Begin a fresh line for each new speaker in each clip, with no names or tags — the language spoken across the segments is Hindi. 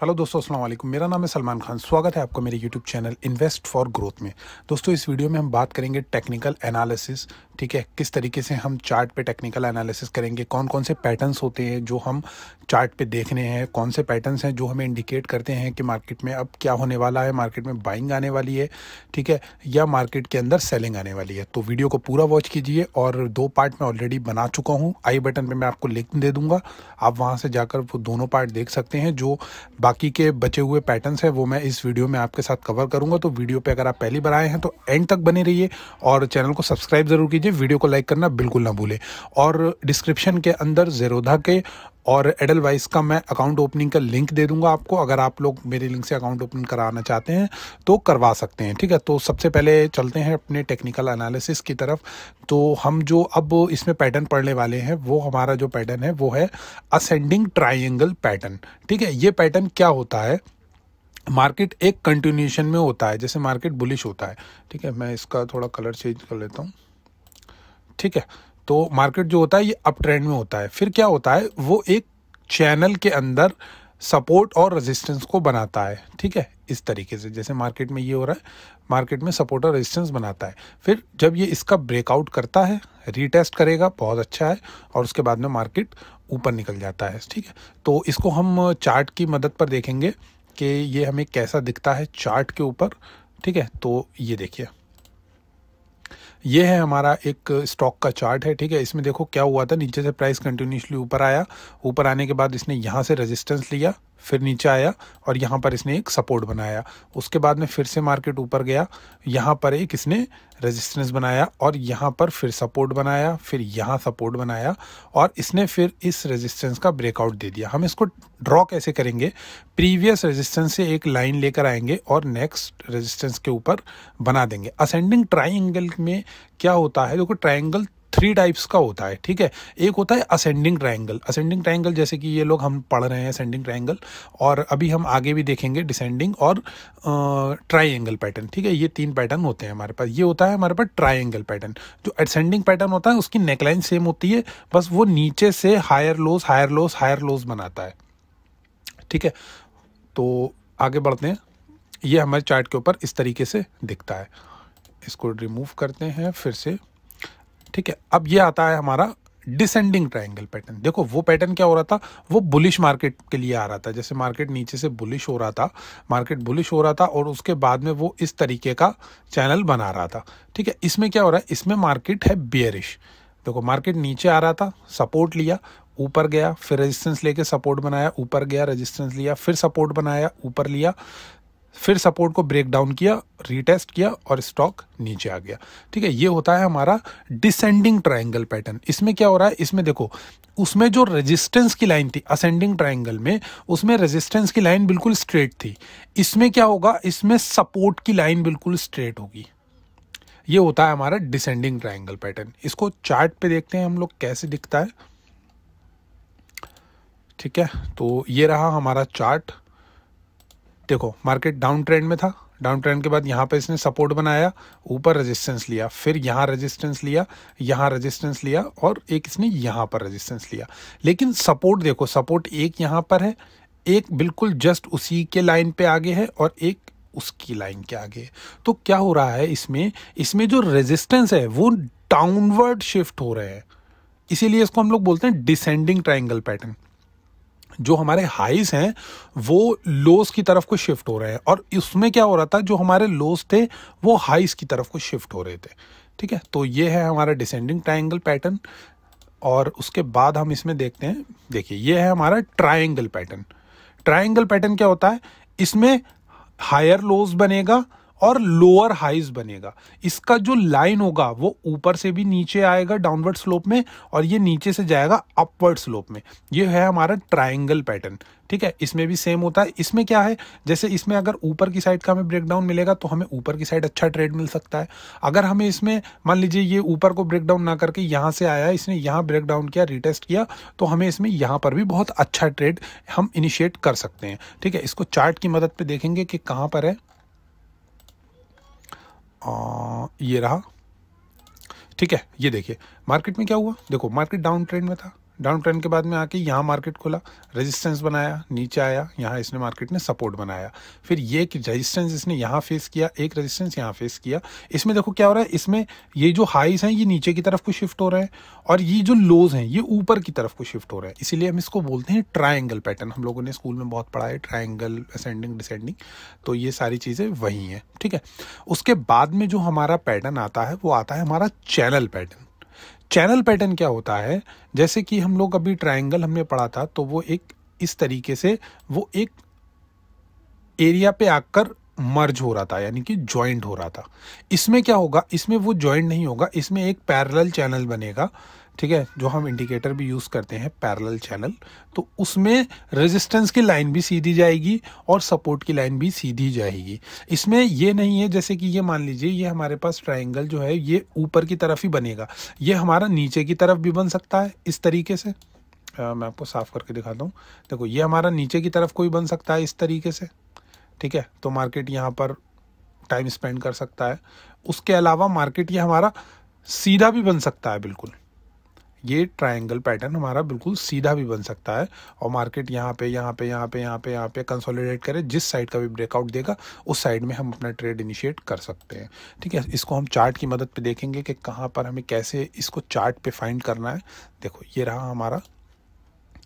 हेलो दोस्तों अस्सलाम वालेकुम मेरा नाम है सलमान खान स्वागत है आपका मेरे YouTube channel Invest for Growth में दोस्तों इस वीडियो में हम बात करेंगे टेक्निकल एनालिसिस ठीक है किस तरीके से हम चार्ट पे टेक्निकल एनालिसिस करेंगे कौन कौन से पैटर्न्स होते हैं जो हम चार्ट पे देखने हैं कौन से पैटर्न्स हैं जो हमें इंडिकेट करते हैं कि मार्केट में अब क्या होने वाला है मार्केट में बाइंग आने वाली है ठीक है या मार्केट के अंदर सेलिंग आने वाली है तो वीडियो को पूरा वॉच कीजिए और दो पार्ट मैं ऑलरेडी बना चुका हूँ आई बटन पर मैं आपको लिंक दे दूँगा आप वहाँ से जाकर वो दोनों पार्ट देख सकते हैं जो बाकी के बचे हुए पैटर्न्स हैं वो मैं इस वीडियो में आपके साथ कवर करूँगा तो वीडियो पर अगर आप पहली बार आए हैं तो एंड तक बने रहिए और चैनल को सब्सक्राइब ज़रूर कीजिए भेजें वीडियो को लाइक करना बिल्कुल ना भूलें और डिस्क्रिप्शन के अंदर जेरोधा के और एडल वाइस का मैं अकाउंट ओपनिंग का लिंक दे दूंगा आपको अगर आप लोग मेरे लिंक से अकाउंट ओपन कराना चाहते हैं तो करवा सकते हैं ठीक है तो सबसे पहले चलते हैं अपने टेक्निकल एनालिसिस की तरफ तो हम जो अब इसमें पैटर्न पढ़ने वाले हैं वो हमारा जो पैटर्न है वो है असेंडिंग ट्राइंगल पैटर्न ठीक है ये पैटर्न क्या होता है मार्केट एक कंटिन्यूशन में होता है जैसे मार्केट बुलिश होता है ठीक है मैं इसका थोड़ा कलर चेंज कर लेता हूँ ठीक है तो मार्केट जो होता है ये अप ट्रेंड में होता है फिर क्या होता है वो एक चैनल के अंदर सपोर्ट और रेजिस्टेंस को बनाता है ठीक है इस तरीके से जैसे मार्केट में ये हो रहा है मार्केट में सपोर्ट और रेजिस्टेंस बनाता है फिर जब ये इसका ब्रेकआउट करता है रीटेस्ट करेगा बहुत अच्छा है और उसके बाद में मार्केट ऊपर निकल जाता है ठीक है तो इसको हम चार्ट की मदद पर देखेंगे कि ये हमें कैसा दिखता है चार्ट के ऊपर ठीक है तो ये देखिए ये है हमारा एक स्टॉक का चार्ट है ठीक है इसमें देखो क्या हुआ था नीचे से प्राइस कंटिन्यूसली ऊपर आया ऊपर आने के बाद इसने यहाँ से रेजिस्टेंस लिया फिर नीचे आया और यहाँ पर इसने एक सपोर्ट बनाया उसके बाद में फिर से मार्केट ऊपर गया यहाँ पर एक इसने रेजिस्टेंस बनाया और यहाँ पर फिर सपोर्ट बनाया फिर यहाँ सपोर्ट बनाया और इसने फिर इस रेजिस्टेंस का ब्रेकआउट दे दिया हम इसको ड्रॉ कैसे करेंगे प्रीवियस रेजिस्टेंस से एक लाइन लेकर आएंगे और नेक्स्ट रेजिस्टेंस के ऊपर बना देंगे असेंडिंग ट्राइंगल में क्या होता है देखो ट्राइंगल थ्री टाइप्स का होता है ठीक है एक होता है असेंडिंग ट्रायंगल असेंडिंग ट्रायंगल जैसे कि ये लोग हम पढ़ रहे हैं असेंडिंग ट्रायंगल और अभी हम आगे भी देखेंगे डिसेंडिंग और ट्रायंगल पैटर्न ठीक है ये तीन पैटर्न होते हैं हमारे पास ये होता है हमारे पास ट्रायंगल पैटर्न जो असेंडिंग पैटर्न होता है उसकी नेकलाइन सेम होती है बस वो नीचे से higher lows higher lows higher lows बनाता है ठीक है तो आगे बढ़ते हैं ये हमारे चार्ट के ऊपर इस तरीके से दिखता है इसको रिमूव करते हैं फिर से ठीक है अब ये आता है हमारा डिसेंडिंग ट्राइंगल पैटर्न देखो वो पैटर्न क्या हो रहा था वो बुलिश मार्केट के लिए आ रहा था जैसे मार्केट नीचे से बुलिश हो रहा था मार्केट बुलिश हो रहा था और उसके बाद में वो इस तरीके का चैनल बना रहा था ठीक है इसमें क्या हो रहा है इसमें मार्केट है बियरिश देखो मार्केट नीचे आ रहा था सपोर्ट लिया ऊपर गया फिर रजिस्टेंस लेके सपोर्ट बनाया ऊपर गया रजिस्टेंस लिया फिर सपोर्ट बनाया ऊपर लिया फिर सपोर्ट को ब्रेक डाउन किया रीटेस्ट किया और स्टॉक नीचे आ गया ठीक है ये होता है हमारा डिसेंडिंग ट्राइंगल पैटर्न इसमें क्या हो रहा है इसमें देखो उसमें जो रेजिस्टेंस की लाइन थी असेंडिंग ट्राइंगल में उसमें रेजिस्टेंस की लाइन बिल्कुल स्ट्रेट थी इसमें क्या होगा इसमें सपोर्ट की लाइन बिल्कुल स्ट्रेट होगी ये होता है हमारा डिसेंडिंग ट्राइंगल पैटर्न इसको चार्ट पे देखते हैं हम लोग कैसे दिखता है ठीक है तो ये रहा हमारा चार्ट देखो मार्केट डाउन ट्रेंड में था डाउन ट्रेंड के बाद यहाँ पे इसने सपोर्ट बनाया ऊपर रेजिस्टेंस लिया फिर यहाँ रेजिस्टेंस लिया यहाँ रेजिस्टेंस लिया और एक इसने यहाँ पर रेजिस्टेंस लिया लेकिन सपोर्ट देखो सपोर्ट एक यहाँ पर है एक बिल्कुल जस्ट उसी के लाइन पे आगे है और एक उसकी लाइन के आगे है तो क्या हो रहा है इसमें इसमें जो रेजिस्टेंस है वो डाउनवर्ड शिफ्ट हो रहे हैं इसीलिए इसको हम लोग बोलते हैं डिसेंडिंग ट्राइंगल पैटर्न जो हमारे हाइज हैं वो लोस की तरफ को शिफ्ट हो रहे हैं और इसमें क्या हो रहा था जो हमारे लोस थे वो हाइस की तरफ को शिफ्ट हो रहे थे ठीक है तो ये है हमारा डिसेंडिंग ट्राइंगल पैटर्न और उसके बाद हम इसमें देखते हैं देखिए ये है हमारा ट्राइंगल पैटर्न ट्राइंगल पैटर्न क्या होता है इसमें हायर लोज बनेगा और लोअर हाइज बनेगा इसका जो लाइन होगा वो ऊपर से भी नीचे आएगा डाउनवर्ड स्लोप में और ये नीचे से जाएगा अपवर्ड स्लोप में ये है हमारा ट्राइंगल पैटर्न ठीक है इसमें भी सेम होता है इसमें क्या है जैसे इसमें अगर ऊपर की साइड का हमें ब्रेकडाउन मिलेगा तो हमें ऊपर की साइड अच्छा ट्रेड मिल सकता है अगर हमें इसमें मान लीजिए ये ऊपर को ब्रेकडाउन ना करके यहाँ से आया इसने यहाँ ब्रेकडाउन किया रिटेस्ट किया तो हमें इसमें यहाँ पर भी बहुत अच्छा ट्रेड हम इनिशिएट कर सकते हैं ठीक है इसको चार्ट की मदद पर देखेंगे कि कहाँ पर है ये रहा ठीक है ये देखिए मार्केट में क्या हुआ देखो मार्केट डाउन ट्रेंड में था डाउन ट्रेंड के बाद में आके यहाँ मार्केट खोला रेजिस्टेंस बनाया नीचे आया यहाँ इसने मार्केट ने सपोर्ट बनाया फिर ये कि रेजिस्टेंस इसने यहाँ फेस किया एक रेजिस्टेंस यहाँ फेस किया इसमें देखो क्या हो रहा है इसमें ये जो हाइस हैं ये नीचे की तरफ को शिफ्ट हो रहे हैं और ये जो लोज हैं ये ऊपर की तरफ को शिफ्ट हो रहे हैं इसीलिए हम इसको बोलते हैं ट्राइंगल पैटर्न हम लोगों ने स्कूल में बहुत पढ़ा है ट्राइंगल असेंडिंग डिसेंडिंग तो ये सारी चीज़ें वही हैं ठीक है उसके बाद में जो हमारा पैटर्न आता है वो आता है हमारा चैनल पैटर्न चैनल पैटर्न क्या होता है जैसे कि हम लोग अभी ट्रायंगल हमने पढ़ा था तो वो एक इस तरीके से वो एक एरिया पे आकर मर्ज हो रहा था यानी कि ज्वाइंट हो रहा था इसमें क्या होगा इसमें वो ज्वाइंट नहीं होगा इसमें एक पैरेलल चैनल बनेगा ठीक है जो हम इंडिकेटर भी यूज़ करते हैं पैरेलल चैनल तो उसमें रेजिस्टेंस की लाइन भी सीधी जाएगी और सपोर्ट की लाइन भी सीधी जाएगी इसमें ये नहीं है जैसे कि ये मान लीजिए ये हमारे पास ट्राइंगल जो है ये ऊपर की तरफ ही बनेगा ये हमारा नीचे की तरफ भी बन सकता है इस तरीके से आ, मैं आपको साफ़ करके दिखाता हूँ देखो ये हमारा नीचे की तरफ कोई बन सकता है इस तरीके से ठीक है तो मार्केट यहाँ पर टाइम स्पेंड कर सकता है उसके अलावा मार्केट ये हमारा सीधा भी बन सकता है बिल्कुल ये ट्रायंगल पैटर्न हमारा बिल्कुल सीधा भी बन सकता है और मार्केट यहाँ पे यहाँ पे यहाँ पे यहाँ पे यहाँ पे कंसोलिडेट करे जिस साइड का भी ब्रेकआउट देगा उस साइड में हम अपना ट्रेड इनिशिएट कर सकते हैं ठीक है इसको हम चार्ट की मदद पे देखेंगे कि कहाँ पर हमें कैसे इसको चार्ट पे फाइंड करना है देखो ये रहा हमारा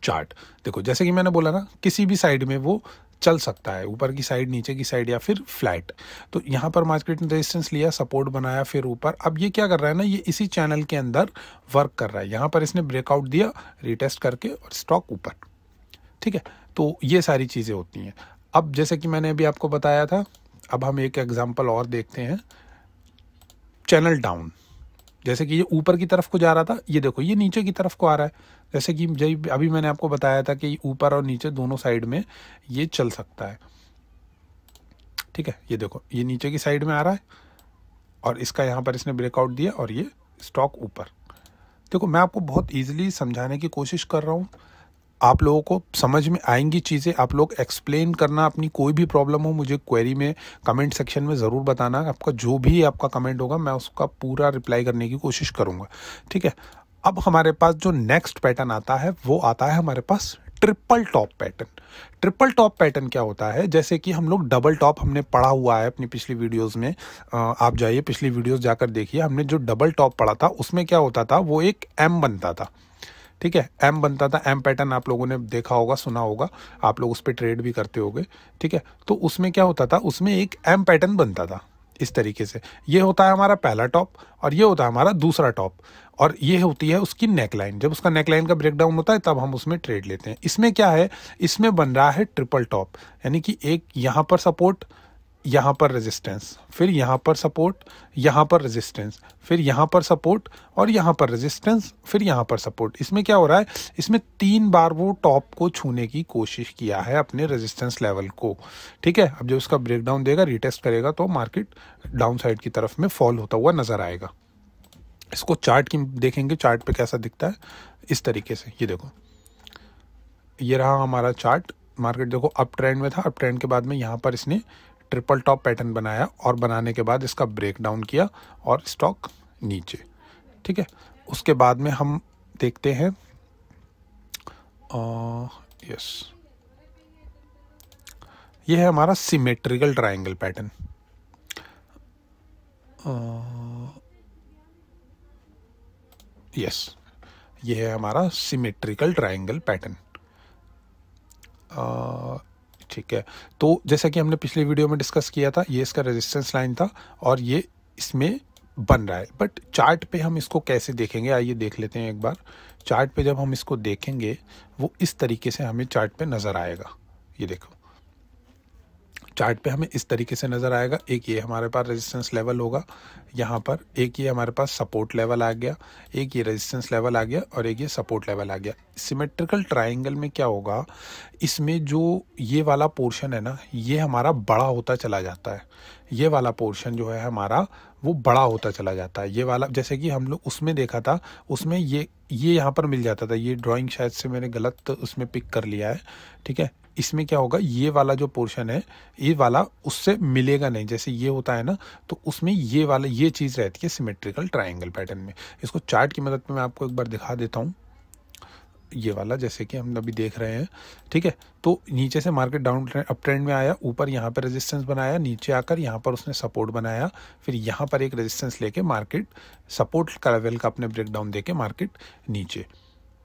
चार्ट देखो जैसे कि मैंने बोला ना किसी भी साइड में वो चल सकता है ऊपर की साइड नीचे की साइड या फिर फ्लैट तो यहाँ पर मार्केट ने रेजिस्टेंस लिया सपोर्ट बनाया फिर ऊपर अब ये क्या कर रहा है ना ये इसी चैनल के अंदर वर्क कर रहा है यहाँ पर इसने ब्रेकआउट दिया रिटेस्ट करके और स्टॉक ऊपर ठीक है तो ये सारी चीज़ें होती हैं अब जैसे कि मैंने अभी आपको बताया था अब हम एक एग्जाम्पल और देखते हैं चैनल डाउन जैसे कि ये ऊपर की तरफ को जा रहा था ये देखो ये नीचे की तरफ को आ रहा है जैसे कि जब अभी मैंने आपको बताया था कि ऊपर और नीचे दोनों साइड में ये चल सकता है ठीक है ये देखो ये नीचे की साइड में आ रहा है और इसका यहाँ पर इसने ब्रेकआउट दिया और ये स्टॉक ऊपर देखो मैं आपको बहुत ईजिली समझाने की कोशिश कर रहा हूँ आप लोगों को समझ में आएंगी चीज़ें आप लोग एक्सप्लेन करना अपनी कोई भी प्रॉब्लम हो मुझे क्वेरी में कमेंट सेक्शन में ज़रूर बताना आपका जो भी आपका कमेंट होगा मैं उसका पूरा रिप्लाई करने की कोशिश करूँगा ठीक है अब हमारे पास जो नेक्स्ट पैटर्न आता है वो आता है हमारे पास triple top pattern triple top pattern क्या होता है जैसे कि हम लोग डबल टॉप हमने पढ़ा हुआ है अपनी पिछली वीडियोस में आप जाइए पिछली वीडियोस जाकर देखिए हमने जो डबल टॉप पढ़ा था उसमें क्या होता था वो एक एम बनता था ठीक है एम बनता था एम पैटर्न आप लोगों ने देखा होगा सुना होगा आप लोग उस पर ट्रेड भी करते होगे ठीक है तो उसमें क्या होता था उसमें एक एम पैटर्न बनता था इस तरीके से ये होता है हमारा पहला टॉप और ये होता है हमारा दूसरा टॉप और ये होती है उसकी नेकलाइन जब उसका नेकलाइन का ब्रेकडाउन होता है तब हम उसमें ट्रेड लेते हैं इसमें क्या है इसमें बन रहा है ट्रिपल टॉप यानी कि एक यहाँ पर सपोर्ट यहाँ पर रेजिस्टेंस फिर यहाँ पर सपोर्ट यहाँ पर रेजिस्टेंस फिर यहाँ पर सपोर्ट और यहाँ पर रेजिस्टेंस फिर यहाँ पर सपोर्ट इसमें क्या हो रहा है इसमें तीन बार वो टॉप को छूने की कोशिश किया है अपने रेजिस्टेंस लेवल को ठीक है अब जब उसका ब्रेकडाउन देगा रिटेस्ट करेगा तो मार्केट डाउन साइड की तरफ में फॉल होता हुआ नज़र आएगा इसको चार्ट की देखेंगे चार्ट पे कैसा दिखता है इस तरीके से ये देखो ये रहा हमारा चार्ट मार्केट देखो अप ट्रेंड में था अप ट्रेंड के बाद में यहाँ पर इसने ट्रिपल टॉप पैटर्न बनाया और बनाने के बाद इसका ब्रेक डाउन किया और स्टॉक नीचे ठीक है उसके बाद में हम देखते हैं यस ये है हमारा सिमेट्रिकल ट्रायंगल पैटर्न यस ये है हमारा सिमेट्रिकल ट्रायंगल पैटर्न ठीक है तो जैसा कि हमने पिछले वीडियो में डिस्कस किया था ये इसका रेजिस्टेंस लाइन था और ये इसमें बन रहा है बट चार्ट पे हम इसको कैसे देखेंगे आइए देख लेते हैं एक बार चार्ट पे जब हम इसको देखेंगे वो इस तरीके से हमें चार्ट पे नज़र आएगा ये देखो चार्ट पे हमें इस तरीके से नज़र आएगा एक ये हमारे पास रेजिस्टेंस लेवल होगा यहाँ पर एक ये हमारे पास सपोर्ट लेवल आ गया एक ये रेजिस्टेंस लेवल आ गया और एक ये सपोर्ट लेवल आ गया सिमेट्रिकल ट्राइंगल में क्या होगा इसमें जो ये वाला पोर्शन है ना ये हमारा बड़ा होता चला जाता है ये वाला पोर्शन जो है हमारा वो बड़ा होता चला जाता है ये वाला जैसे कि हम लोग उसमें देखा था उसमें ये ये यहाँ पर मिल जाता था ये ड्राइंग शायद से मैंने गलत उसमें पिक कर लिया है ठीक है इसमें क्या होगा ये वाला जो पोर्शन है ये वाला उससे मिलेगा नहीं जैसे ये होता है ना तो उसमें ये वाला ये चीज़ रहती है सिमेट्रिकल ट्राइंगल पैटर्न में इसको चार्ट की मदद में मैं आपको एक बार दिखा देता हूँ ये वाला जैसे कि हम अभी देख रहे हैं ठीक है तो नीचे से market down trend up trend में आया ऊपर यहाँ पर रेजिस्टेंस बनाया नीचे आकर यहाँ पर उसने सपोर्ट बनाया फिर यहाँ पर एक रेजिस्टेंस लेके मार्केट सपोर्ट का लेवल का अपने ब्रेकडाउन दे के मार्केट नीचे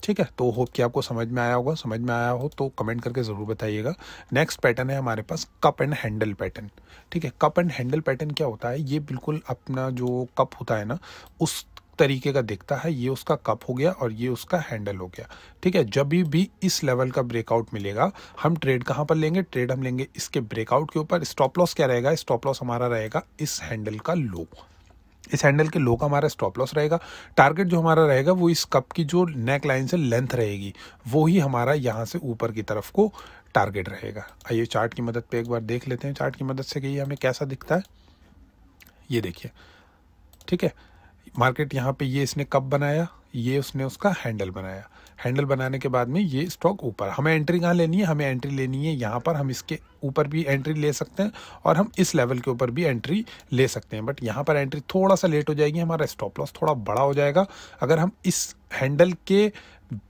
ठीक है तो होप कि आपको समझ में आया होगा समझ में आया हो तो कमेंट करके ज़रूर बताइएगा नेक्स्ट पैटर्न है हमारे पास कप एंड हैंडल पैटर्न ठीक है कप एंड हैंडल पैटर्न क्या होता है ये बिल्कुल अपना जो कप होता है ना उस तरीके का दिखता है ये उसका कप हो गया और ये उसका हैंडल हो गया ठीक है जब भी इस लेवल का ब्रेकआउट मिलेगा हम ट्रेड कहाँ पर लेंगे ट्रेड हम लेंगे इसके ब्रेकआउट के ऊपर स्टॉप लॉस क्या रहेगा स्टॉप लॉस हमारा रहेगा इस हैंडल का लो इस हैंडल के लो का हमारा स्टॉप लॉस रहेगा टारगेट जो हमारा रहेगा वो इस कप की जो नेक लाइन से लेंथ रहेगी वो ही हमारा यहाँ से ऊपर की तरफ को टारगेट रहेगा आइए चार्ट की मदद पे एक बार देख लेते हैं चार्ट की मदद से कि हमें कैसा दिखता है ये देखिए ठीक है मार्केट यहाँ पे ये इसने कप बनाया ये उसने उसका हैंडल बनाया हैंडल बनाने के बाद में ये स्टॉक ऊपर हमें एंट्री कहाँ लेनी है हमें एंट्री लेनी है यहाँ पर हम इसके ऊपर भी एंट्री ले सकते हैं और हम इस लेवल के ऊपर भी एंट्री ले सकते हैं बट यहाँ पर एंट्री थोड़ा सा लेट हो जाएगी हमारा स्टॉप लॉस थोड़ा बड़ा हो जाएगा अगर हम इस हैंडल के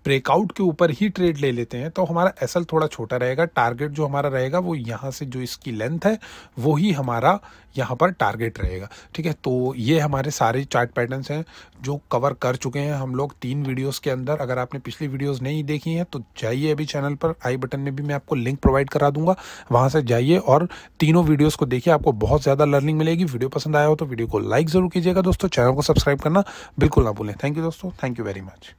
ब्रेकआउट के ऊपर ही ट्रेड ले लेते हैं तो हमारा एसएल थोड़ा छोटा रहेगा टारगेट जो हमारा रहेगा वो यहाँ से जो इसकी लेंथ है वो ही हमारा यहाँ पर टारगेट रहेगा ठीक है तो ये हमारे सारे चार्ट पैटर्न्स हैं जो कवर कर चुके हैं हम लोग तीन वीडियोस के अंदर अगर आपने पिछली वीडियोज नहीं देखी हैं तो जाइए अभी चैनल पर आई बटन में भी मैं आपको लिंक प्रोवाइड करा दूंगा वहाँ वहाँ से जाइए और तीनों वीडियोज़ को देखिए आपको बहुत ज़्यादा लर्निंग मिलेगी वीडियो पसंद आया हो तो वीडियो को लाइक ज़रूर कीजिएगा दोस्तों चैनल को सब्सक्राइब करना बिल्कुल ना भूलें थैंक यू दोस्तों थैंक यू वेरी मच